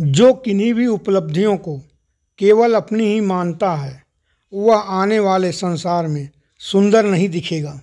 जो किन्हीं भी उपलब्धियों को केवल अपनी ही मानता है वह आने वाले संसार में सुंदर नहीं दिखेगा